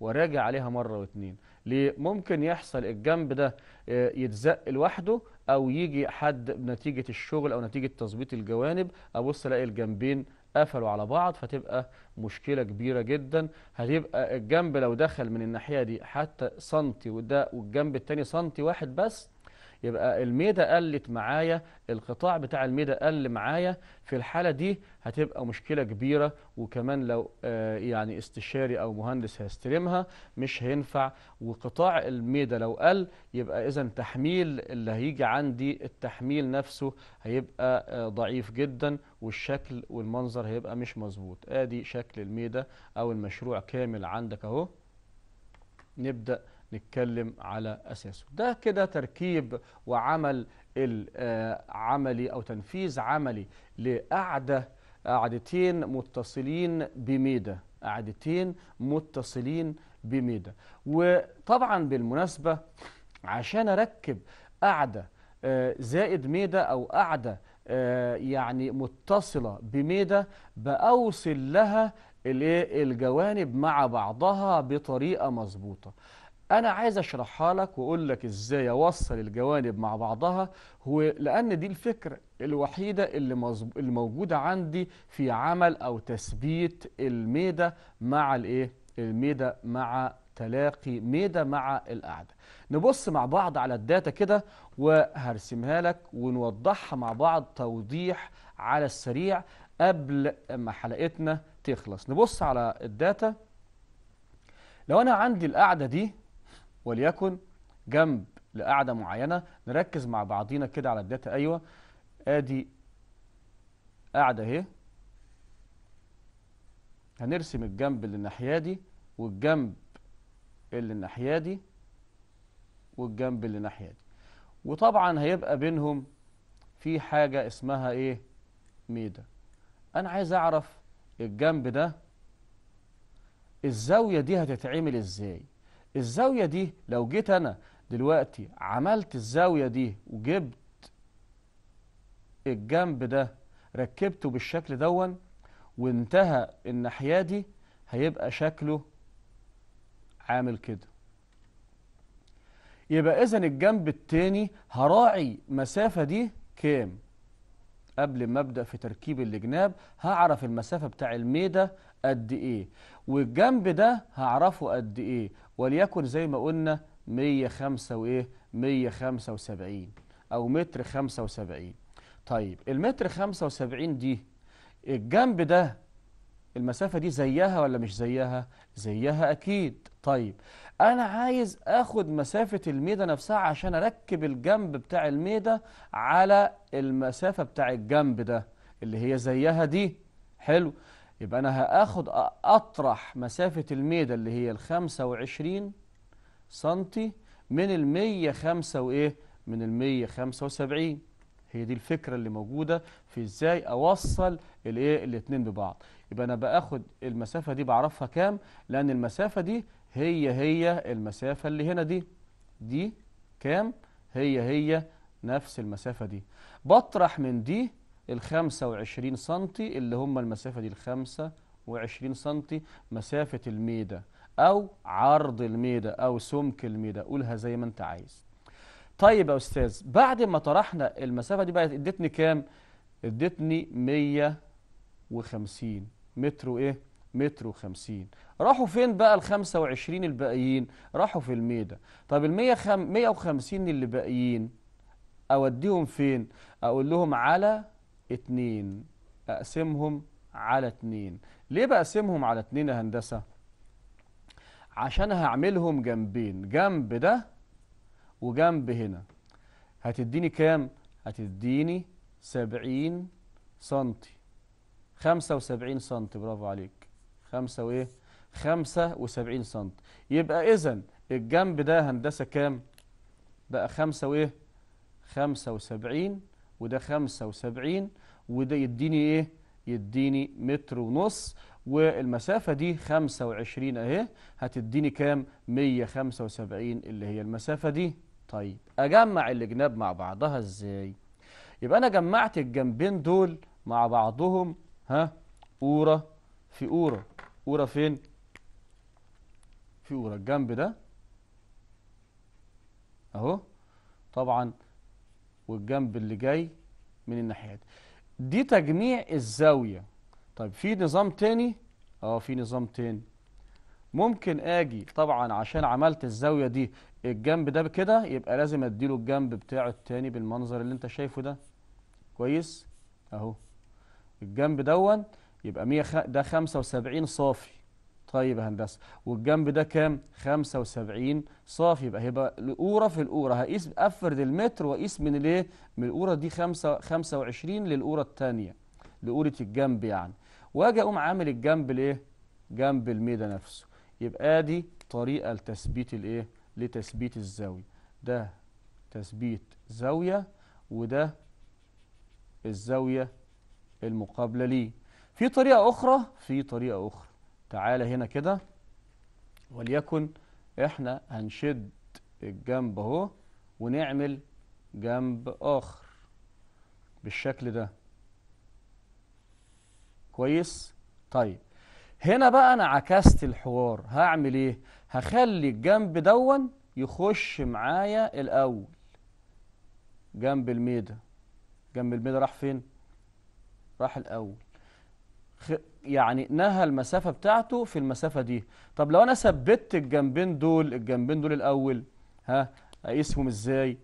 وراجع عليها مرة واتنين ليه؟ ممكن يحصل الجنب ده آه، يتزق لوحده أو يجي حد نتيجة الشغل أو نتيجة تظبيط الجوانب أبص ألاقي الجنبين قفلوا على بعض فتبقى مشكله كبيره جدا هتبقى الجنب لو دخل من الناحيه دي حتى سنتي وده والجنب التاني سنتي واحد بس يبقى الميدا قلت معايا القطاع بتاع الميدا قل معايا في الحاله دي هتبقى مشكله كبيره وكمان لو آه، يعني استشاري او مهندس هيستلمها مش هينفع وقطاع الميدا لو قل يبقى اذا تحميل اللي هيجي عندي التحميل نفسه هيبقى آه، ضعيف جدا والشكل والمنظر هيبقى مش مظبوط ادي آه، شكل الميدا او المشروع كامل عندك اهو نبدا نتكلم على أساسه ده كده تركيب وعمل آه، عملي أو تنفيذ عملي لقعدة قعدتين متصلين بميدا قعدتين متصلين بميدا وطبعا بالمناسبة عشان أركب قعدة آه، زائد ميدا أو قعدة آه، يعني متصلة بميدا بأوصل لها الجوانب مع بعضها بطريقة مظبوطة أنا عايز أشرحها لك وأقول لك إزاي أوصل الجوانب مع بعضها هو لأن دي الفكرة الوحيدة اللي, مزب... اللي موجودة عندي في عمل أو تثبيت الميدة مع الإيه؟ الميدة مع تلاقي ميدة مع القعدة نبص مع بعض على الداتا كده وهرسمها لك ونوضحها مع بعض توضيح على السريع قبل ما حلقتنا تخلص نبص على الداتا لو أنا عندي القعدة دي وليكن جنب لقاعدة معينة نركز مع بعضينا كده على الداتا أيوة آدي قاعدة اهي هنرسم الجنب اللي الناحية دي والجنب اللي الناحية دي والجنب اللي الناحية دي وطبعا هيبقى بينهم في حاجة اسمها ايه ميدا انا عايز اعرف الجنب ده الزاوية دي هتتعمل ازاي الزاوية دي لو جيت أنا دلوقتي عملت الزاوية دي وجبت الجنب ده ركبته بالشكل دون وانتهى الناحية دي هيبقى شكله عامل كده يبقى إذا الجنب التاني هراعي مسافة دي كام قبل ما أبدأ في تركيب الجناب هعرف المسافة بتاع الميدة قد إيه والجنب ده هعرفه قد ايه وليكن زي ما قلنا 105 وايه 175 او متر 75 طيب المتر 75 دي الجنب ده المسافة دي زيها ولا مش زيها زيها اكيد طيب انا عايز اخد مسافة الميدة نفسها عشان اركب الجنب بتاع الميدة على المسافة بتاع الجنب ده اللي هي زيها دي حلو يبقى أنا هاخد أطرح مسافة الميدة اللي هي الخمسة وعشرين سنتي من المية خمسة وإيه من المية خمسة وسبعين هي دي الفكرة اللي موجودة في إزاي أوصل الإيه الاتنين ببعض يبقى أنا باخد المسافة دي بعرفها كام لأن المسافة دي هي هي المسافة اللي هنا دي دي كام هي هي نفس المسافة دي بطرح من دي ال 25 سم اللي هم المسافة دي ال 25 سم مسافة الميدة أو عرض الميدة أو سمك الميدة قولها زي ما أنت عايز طيب يا أستاذ بعد ما طرحنا المسافة دي بقت ادتني كام؟ ادتني 150 متر وإيه؟ متر وخمسين إيه؟ راحوا فين بقى الخمسة وعشرين الباقيين راحوا في الميدة طب المية خم... مية وخمسين اللي باقيين أوديهم فين أقول لهم على اتنين اقسمهم على اتنين ليه بقسمهم على اتنين يا هندسة عشان هعملهم جنبين جنب ده وجنب هنا هتديني كام هتديني سبعين سنتي خمسة وسبعين سنتي برافو عليك خمسة وايه خمسة وسبعين سنتي يبقى اذا الجنب ده هندسة كام بقى خمسة وايه خمسة وسبعين وده خمسة وسبعين وده يديني ايه يديني متر ونص والمسافة دي خمسة وعشرين اهي هتديني كام مية خمسة وسبعين اللي هي المسافة دي طيب اجمع الجناب مع بعضها ازاي يبقى انا جمعت الجنبين دول مع بعضهم ها قورة في قورة قورة فين في قورة الجنب ده اهو طبعا والجنب اللي جاي من الناحيه دي تجميع الزاوية طيب في نظام تاني اه في نظام تاني ممكن اجي طبعا عشان عملت الزاوية دي الجنب ده كده يبقى لازم اديله الجنب بتاعه التاني بالمنظر اللي انت شايفه ده كويس اهو الجنب دون يبقى 100 ده 75 صافي طيب يا هندسه والجنب ده كام 75 صافي يبقى هيبقى القوره في القوره هقيس افرد المتر واقيس من الايه من القوره دي 5 25 للقوره الثانيه لقوره الجنب يعني واجي اقوم عامل الجنب الايه جنب الميدا نفسه يبقى دي طريقه لتثبيت الايه لتثبيت الزاويه ده تثبيت زاويه وده الزاويه المقابله ليه في طريقه اخرى في طريقه اخرى تعالى هنا كده وليكن احنا هنشد الجنب اهو ونعمل جنب اخر بالشكل ده كويس طيب هنا بقى انا عكست الحوار هعمل ايه هخلي الجنب دون يخش معايا الاول جنب الميدة جنب الميدة راح فين راح الاول خ... يعني نهى المسافة بتاعته في المسافة دي طب لو أنا ثبتت الجنبين دول الجنبين دول الأول ها أقيسهم إزاي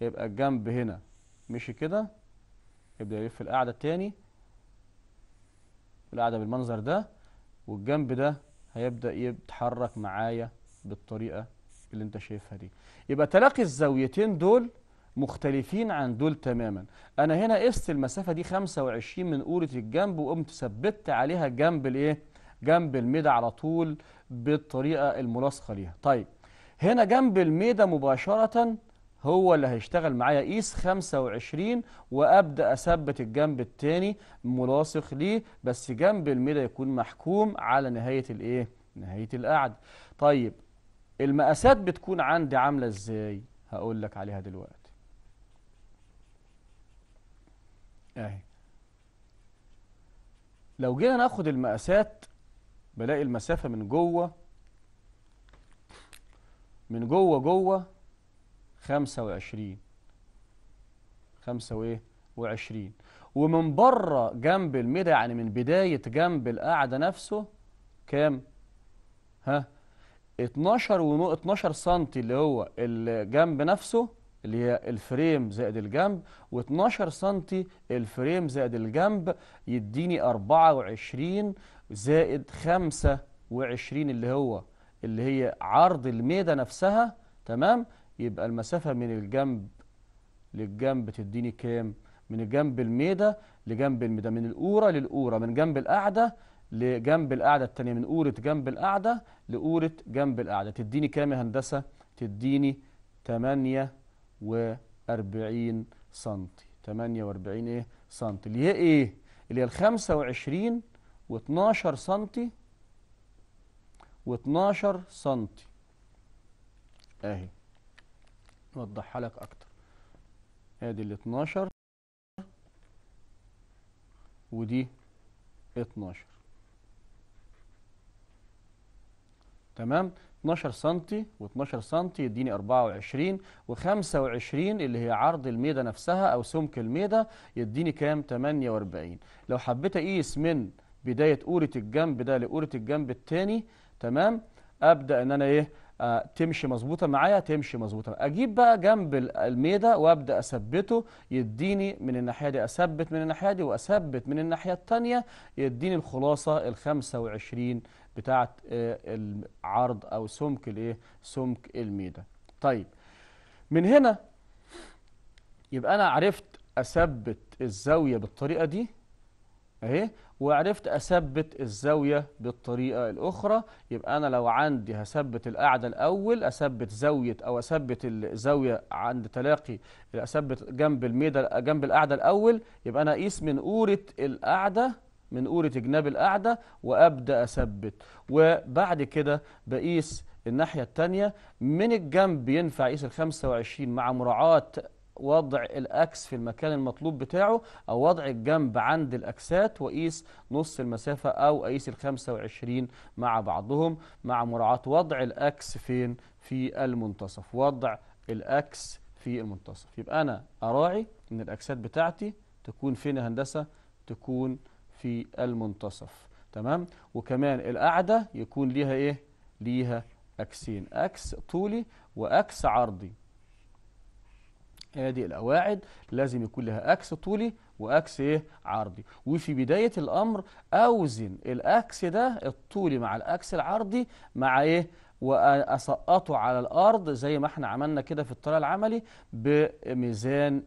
يبقى الجنب هنا مشي كده يبدأ يلف القاعدة تاني القاعدة بالمنظر ده والجنب ده هيبدأ يتحرك معايا بالطريقة اللي انت شايفها دي يبقى تلاقي الزاويتين دول مختلفين عن دول تماما انا هنا قست المسافه دي 25 من قوره الجنب وقمت ثبتت عليها جنب الايه جنب الميده على طول بالطريقه الملاصقه ليها طيب هنا جنب الميده مباشره هو اللي هيشتغل معايا قيس 25 وابدا اثبت الجنب الثاني ملاصق ليه بس جنب الميده يكون محكوم على نهايه الايه نهايه القعد طيب المقاسات بتكون عندي عامله ازاي هقول لك عليها دلوقتي اهي لو جينا ناخد المقاسات بلاقي المسافة من جوه من جوه جوه خمسة وعشرين خمسة وايه وعشرين ومن بره جنب الميدا يعني من بداية جنب القاعدة نفسه كام ها 12 ونو 12 سنتي اللي هو الجنب نفسه اللي هي الفريم زائد الجنب و12 سم الفريم زائد الجنب يديني 24 زائد 25 اللي هو اللي هي عرض الميدة نفسها تمام يبقى المسافة من الجنب للجنب تديني كام من جنب الميدة لجنب الميدة من القورة للقورة من جنب القعدة لجنب القعدة التانية من قورة جنب القعدة لقورة جنب القعدة تديني كام يا هندسة تديني 8 وأربعين سنتي تمانية وأربعين إيه سنتي اللي هي إيه اللي هي الخمسة وعشرين واتناشر سنتي واتناشر سنتي أهي نوضحها لك أكتر أدي ال 12 ودي 12 تمام 12 سم و12 سم يديني 24 و25 اللي هي عرض الميدة نفسها أو سمك الميدة يديني كام 48 لو حبيت أقيس من بداية قورة الجنب ده لقورة الجنب الثاني تمام أبدأ إن أنا إيه آه، تمشي مظبوطة معايا تمشي مظبوطة أجيب بقى جنب الميدة وأبدأ أثبته يديني من الناحية دي أثبت من الناحية دي وأثبت من الناحية التانية يديني الخلاصة الخمسة وعشرين بتاعه آه، العرض او سمك الايه سمك الميده طيب من هنا يبقى انا عرفت اثبت الزاويه بالطريقه دي اهي وعرفت اثبت الزاويه بالطريقه الاخرى يبقى انا لو عندي هثبت القاعده الاول اثبت زاويه او اثبت الزاويه عند تلاقي اثبت جنب الميده جنب القاعده الاول يبقى انا اقيس من قوره القاعده من قورة جناب القاعدة وأبدأ أثبت وبعد كده بقيس الناحية التانية من الجنب ينفع قيس ال 25 مع مراعاة وضع الأكس في المكان المطلوب بتاعه أو وضع الجنب عند الأكسات وقيس نص المسافة أو أقيس ال 25 مع بعضهم مع مراعاة وضع الأكس فين في المنتصف وضع الأكس في المنتصف يبقى أنا أراعي إن الأكسات بتاعتي تكون فين يا هندسة تكون في المنتصف تمام وكمان القاعدة يكون ليها ايه ليها اكسين اكس طولي واكس عرضي ادي القواعد لازم يكون لها اكس طولي واكس ايه عرضي وفي بداية الامر اوزن الاكس ده الطولي مع الاكس العرضي مع ايه واسقطه على الارض زي ما احنا عملنا كده في الطلع العملي بميزان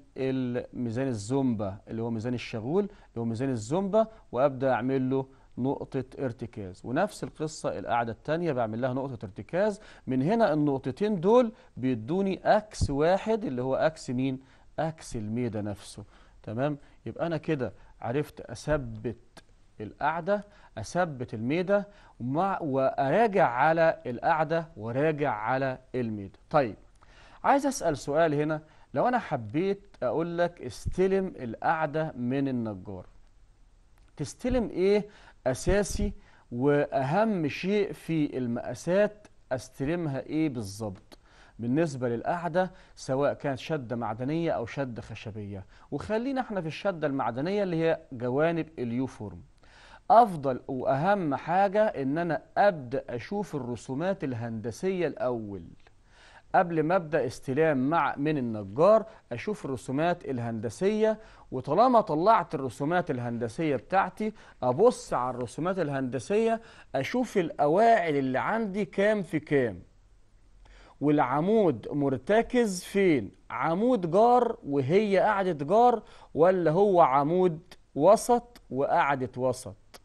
ميزان الزومبا اللي هو ميزان الشغول اللي هو ميزان الزومبا وابدا اعمل له نقطة ارتكاز ونفس القصة القاعدة الثانيه بعمل لها نقطة ارتكاز من هنا النقطتين دول بيدوني اكس واحد اللي هو اكس مين؟ اكس الميدا نفسه تمام يبقى انا كده عرفت اثبت القعده أثبت الميدة ومع وأراجع على القعده وراجع على الميدة طيب عايز أسأل سؤال هنا لو أنا حبيت أقول لك استلم القعده من النجار تستلم إيه أساسي وأهم شيء في المقاسات أستلمها إيه بالظبط بالنسبة للقعدة سواء كانت شدة معدنية أو شدة خشبية وخلينا احنا في الشدة المعدنية اللي هي جوانب اليوفورم افضل واهم حاجه ان انا ابدا اشوف الرسومات الهندسيه الاول قبل ما ابدا استلام مع من النجار اشوف الرسومات الهندسيه وطالما طلعت الرسومات الهندسيه بتاعتي ابص على الرسومات الهندسيه اشوف الاواعي اللي عندي كام في كام والعمود مرتكز فين عمود جار وهي قاعده جار ولا هو عمود وسط وقاعده وسط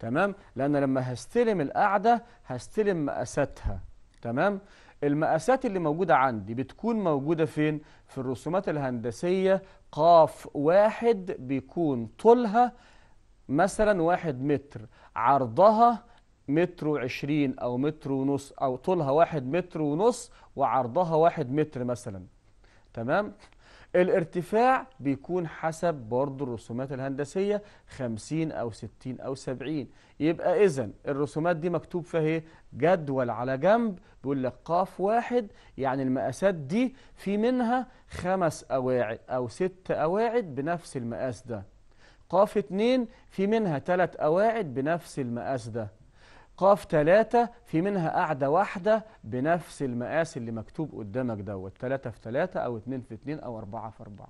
تمام لأن لما هستلم القاعدة هستلم مقاساتها تمام المقاسات اللي موجودة عندي بتكون موجودة فين في الرسومات الهندسية قاف واحد بيكون طولها مثلا واحد متر عرضها متر وعشرين أو متر ونص أو طولها واحد متر ونص وعرضها واحد متر مثلا تمام الارتفاع بيكون حسب برضه الرسومات الهندسية 50 أو 60 أو 70 يبقى إذا الرسومات دي مكتوب فيها إيه؟ جدول على جنب بيقول لك قاف واحد يعني المقاسات دي في منها خمس أواعد أو ست أواعد بنفس المقاس ده قاف اتنين في منها تلات أواعد بنفس المقاس ده قاف ثلاثة في منها قاعدة واحدة بنفس المقاس اللي مكتوب قدامك دوت ثلاثة في ثلاثة أو اتنين في اتنين أو أربعة في أربعة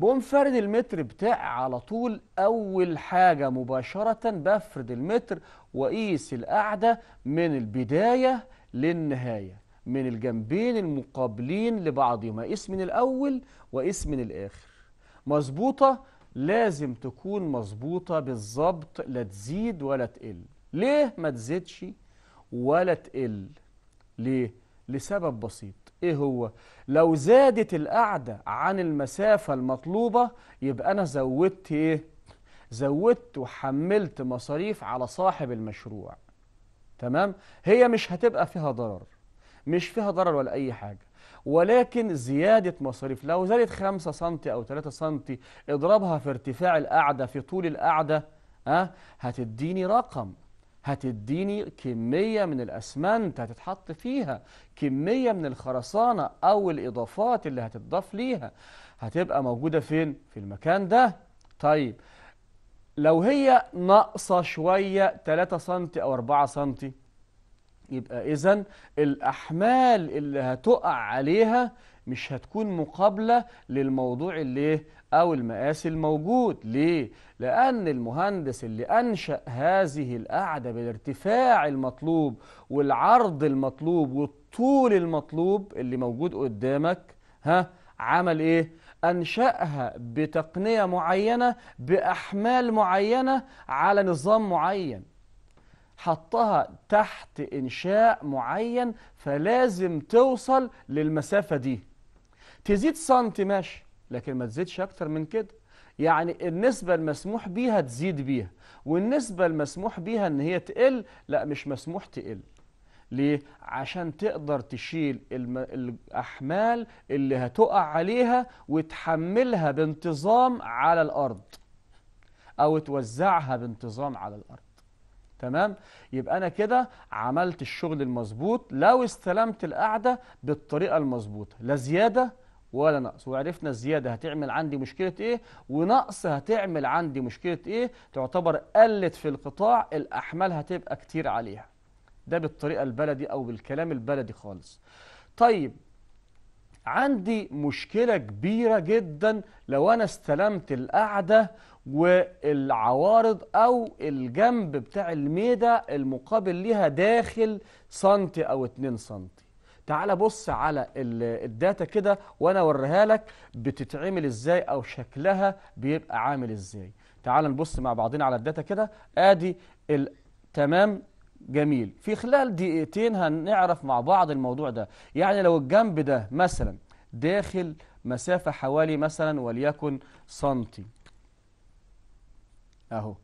بقوم فرد المتر بتاعي على طول أول حاجة مباشرة بفرد المتر وأقيس القاعدة من البداية للنهاية من الجنبين المقابلين لبعضهم قيس من الأول وقيس من الآخر مظبوطة لازم تكون مظبوطة بالظبط لا تزيد ولا تقل ليه ما تزيدش ولا تقل ليه لسبب بسيط ايه هو لو زادت القعدة عن المسافة المطلوبة يبقى انا زودت ايه زودت وحملت مصاريف على صاحب المشروع تمام هي مش هتبقى فيها ضرر مش فيها ضرر ولا اي حاجة ولكن زيادة مصاريف لو زادت 5 سم أو 3 سم اضربها في ارتفاع القعدة في طول القعدة أه هتديني رقم هتديني كمية من الأسمنت هتتحط فيها كمية من الخرسانة أو الإضافات اللي هتتضاف ليها هتبقى موجودة فين؟ في المكان ده طيب لو هي ناقصة شوية 3 سم أو 4 سم يبقى إذا الأحمال اللي هتقع عليها مش هتكون مقابلة للموضوع اللي إيه؟ أو المقاس الموجود ليه؟ لأن المهندس اللي أنشأ هذه القاعدة بالارتفاع المطلوب والعرض المطلوب والطول المطلوب اللي موجود قدامك ها عمل إيه؟ أنشأها بتقنية معينة بأحمال معينة على نظام معين حطها تحت إنشاء معين فلازم توصل للمسافة دي تزيد سنتي ماشي لكن ما تزيدش أكتر من كده يعني النسبة المسموح بيها تزيد بيها والنسبة المسموح بيها ان هي تقل لا مش مسموح تقل ليه؟ عشان تقدر تشيل الأحمال اللي هتقع عليها وتحملها بانتظام على الأرض أو توزعها بانتظام على الأرض تمام؟ يبقى أنا كده عملت الشغل المظبوط لو استلمت القعدة بالطريقة المظبوطة لا زيادة ولا نقص وعرفنا الزيادة هتعمل عندي مشكلة ايه ونقص هتعمل عندي مشكلة ايه تعتبر قلت في القطاع الأحمال هتبقى كتير عليها ده بالطريقة البلدي أو بالكلام البلدي خالص طيب عندي مشكلة كبيرة جدا لو أنا استلمت القعدة والعوارض أو الجنب بتاع الميدة المقابل ليها داخل سنتي أو 2 سنتي تعال بص على الداتا كده وانا اوريها لك بتتعمل ازاي او شكلها بيبقى عامل ازاي تعال نبص مع بعضنا على الداتا كده ادي تمام جميل في خلال دقيقتين هنعرف مع بعض الموضوع ده يعني لو الجنب ده مثلا داخل مسافة حوالي مثلا وليكن سنتي اهو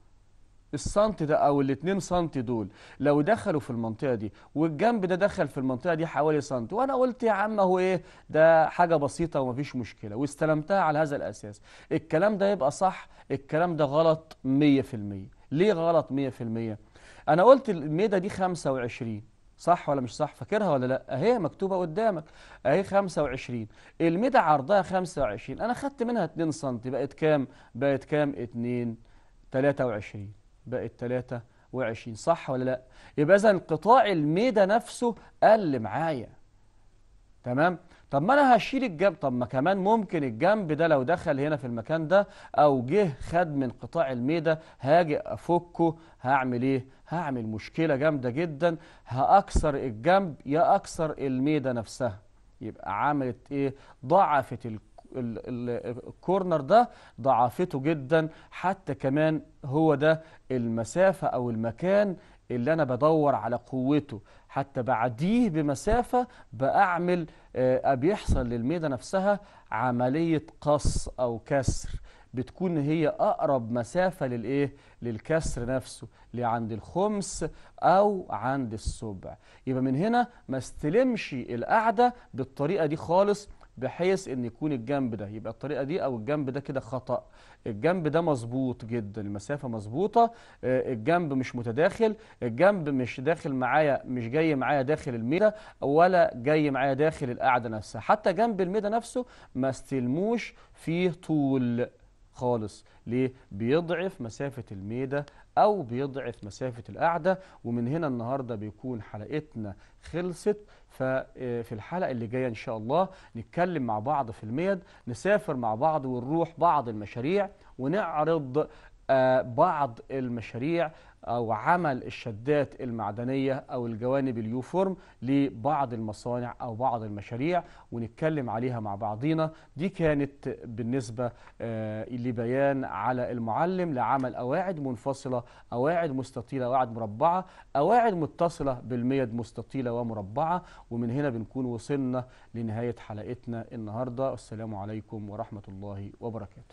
السنت ده او ال2 سنت دول لو دخلوا في المنطقه دي والجنب ده دخل في المنطقه دي حوالي سنت وانا قلت يا عم هو ايه ده حاجه بسيطه ومفيش مشكله واستلمتها على هذا الاساس الكلام ده يبقى صح الكلام ده غلط 100% ليه غلط 100% انا قلت الميده دي 25 صح ولا مش صح فاكرها ولا لا اهي مكتوبه قدامك اهي 25 الميده عرضها 25 انا خدت منها 2 سنت بقت كام بقت كام 2 23 بقت 23 صح ولا لا يبقى اذا قطاع الميدة نفسه قل معايا تمام طب ما انا هشيل الجنب طب ما كمان ممكن الجنب ده لو دخل هنا في المكان ده او جه خد من قطاع الميدة هاجي افكه هعمل ايه هعمل مشكلة جامدة جدا هاكسر الجنب يا اكسر الميدة نفسها يبقى عملت ايه ضعفت الكل الكورنر ده ضعفته جدا حتى كمان هو ده المسافة أو المكان اللي أنا بدور على قوته حتى بعديه بمسافة بأعمل آه، بيحصل للميدة نفسها عملية قص أو كسر بتكون هي أقرب مسافة للإيه؟ للكسر نفسه لعند الخمس أو عند السبع يبقى من هنا ما استلمش القعدة بالطريقة دي خالص بحيث ان يكون الجنب ده يبقى الطريقه دي او الجنب ده كده خطا الجنب ده مظبوط جدا المسافه مظبوطه آه، الجنب مش متداخل الجنب مش داخل معايا مش جاي معايا داخل الميده ولا جاي معايا داخل القاعده نفسها حتى جنب الميده نفسه ما استلموش فيه طول خالص ليه بيضعف مسافه الميده او بيضعف مسافه القاعده ومن هنا النهارده بيكون حلقتنا خلصت ففي آه، الحلقة اللي جاية إن شاء الله نتكلم مع بعض في الميد نسافر مع بعض ونروح بعض المشاريع ونعرض آه، بعض المشاريع أو عمل الشدات المعدنية أو الجوانب اليوفورم لبعض المصانع أو بعض المشاريع ونتكلم عليها مع بعضينا دي كانت بالنسبة آه، لبيان على المعلم لعمل أواعد منفصلة أواعد مستطيلة أواعد مربعة أواعد متصلة بالميد مستطيلة ومربعة ومن هنا بنكون وصلنا لنهاية حلقتنا النهاردة والسلام عليكم ورحمة الله وبركاته